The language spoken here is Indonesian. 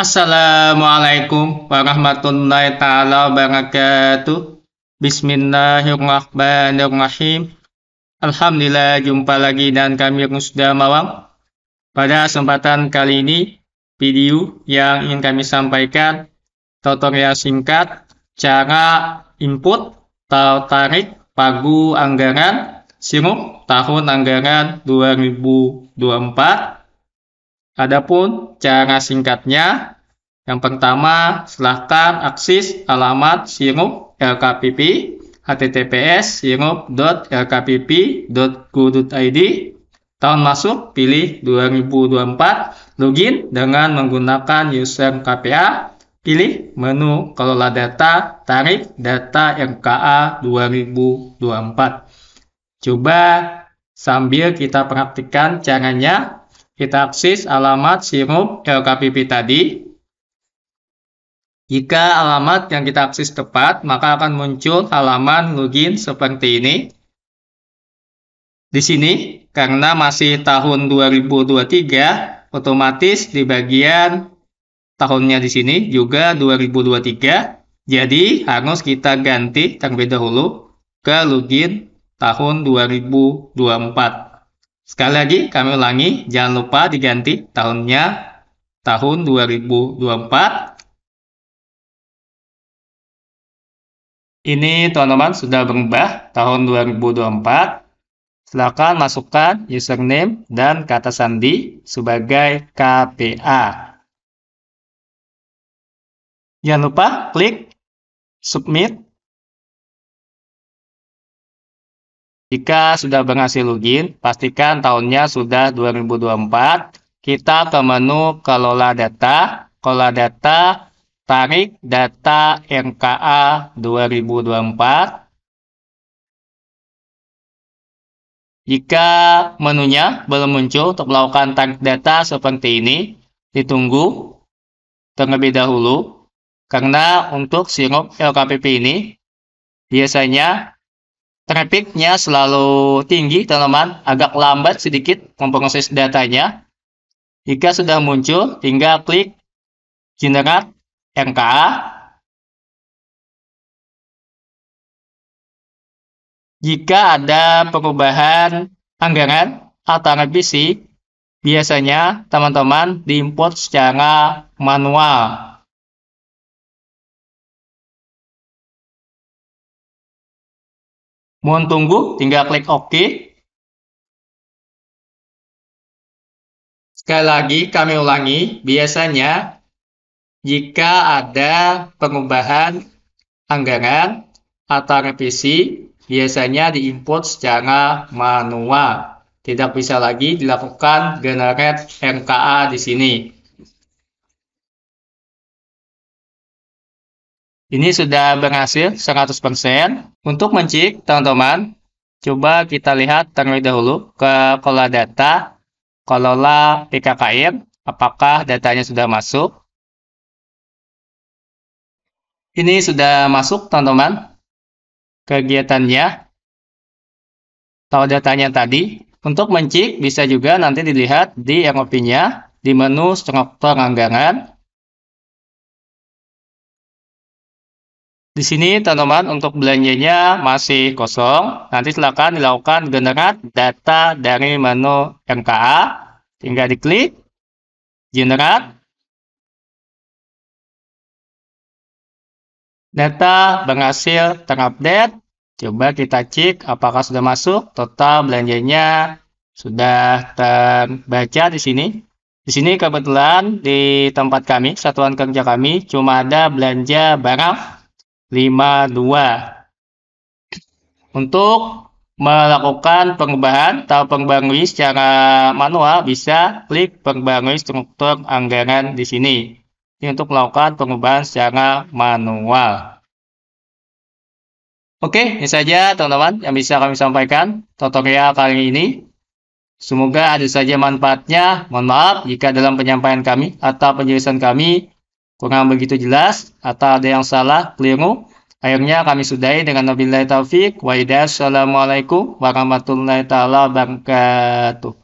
Assalamualaikum warahmatullahi taala wabarakatuh. Bismillahirrahmanirrahim. Alhamdulillah jumpa lagi dan kami sudah mawang Pada kesempatan kali ini, video yang ingin kami sampaikan tutorial singkat cara input atau tarik pagu anggaran sirup tahun anggaran 2024 Adapun cara singkatnya yang pertama, silahkan akses alamat sirup LKPP https sirup.lkpp.go.id tahun masuk pilih 2024 login dengan menggunakan user KPA pilih menu kelola data tarik data MKA 2024 coba sambil kita praktikkan caranya kita akses alamat sirup LKPP tadi jika alamat yang kita akses tepat, maka akan muncul halaman login seperti ini. Di sini, karena masih tahun 2023, otomatis di bagian tahunnya di sini juga 2023. Jadi, harus kita ganti terlebih dahulu ke login tahun 2024. Sekali lagi, kami ulangi, jangan lupa diganti tahunnya tahun 2024 Ini teman-teman sudah berubah tahun 2024. Silakan masukkan username dan kata sandi sebagai KPA. Jangan lupa klik submit. Jika sudah berhasil login, pastikan tahunnya sudah 2024. Kita ke menu kelola data, kelola data, tarik data NKA 2024 Jika menunya belum muncul untuk melakukan tarik data seperti ini, ditunggu terlebih dahulu karena untuk sirup LKPP ini biasanya trafficnya selalu tinggi teman-teman, agak lambat sedikit memproses datanya. Jika sudah muncul, tinggal klik generate MK jika ada pengubahan anggaran atau revisi, biasanya teman-teman diimport secara manual. Mohon tunggu, tinggal klik OK. Sekali lagi kami ulangi, biasanya jika ada pengubahan anggaran atau revisi biasanya diinput secara manual. Tidak bisa lagi dilakukan generate MKA di sini. Ini sudah berhasil 100%. Untuk mencik, teman-teman, coba kita lihat terlebih dahulu ke kolah data, kelola PKKM apakah datanya sudah masuk. Ini sudah masuk teman-teman kegiatannya. Tahu datanya tadi. Untuk mencik bisa juga nanti dilihat di MOP-nya di menu struktur anggaran. Di sini teman-teman untuk belanjanya masih kosong. Nanti silakan dilakukan generate data dari menu MKA. Tinggal diklik generate Data berhasil terupdate. Coba kita cek apakah sudah masuk. Total belanjanya sudah terbaca di sini. Di sini kebetulan di tempat kami, satuan kerja kami, cuma ada belanja barang 52. Untuk melakukan pengubahan atau pengbangui secara manual bisa klik pengbangui struktur anggaran di sini untuk melakukan pengubahan secara manual. Oke, ini saja teman-teman yang bisa kami sampaikan tutorial kali ini. Semoga ada saja manfaatnya. Mohon maaf jika dalam penyampaian kami atau penjelasan kami kurang begitu jelas atau ada yang salah, keliru. Akhirnya kami sudahi dengan Nabi taufik Waidah. Assalamualaikum warahmatullahi wabarakatuh.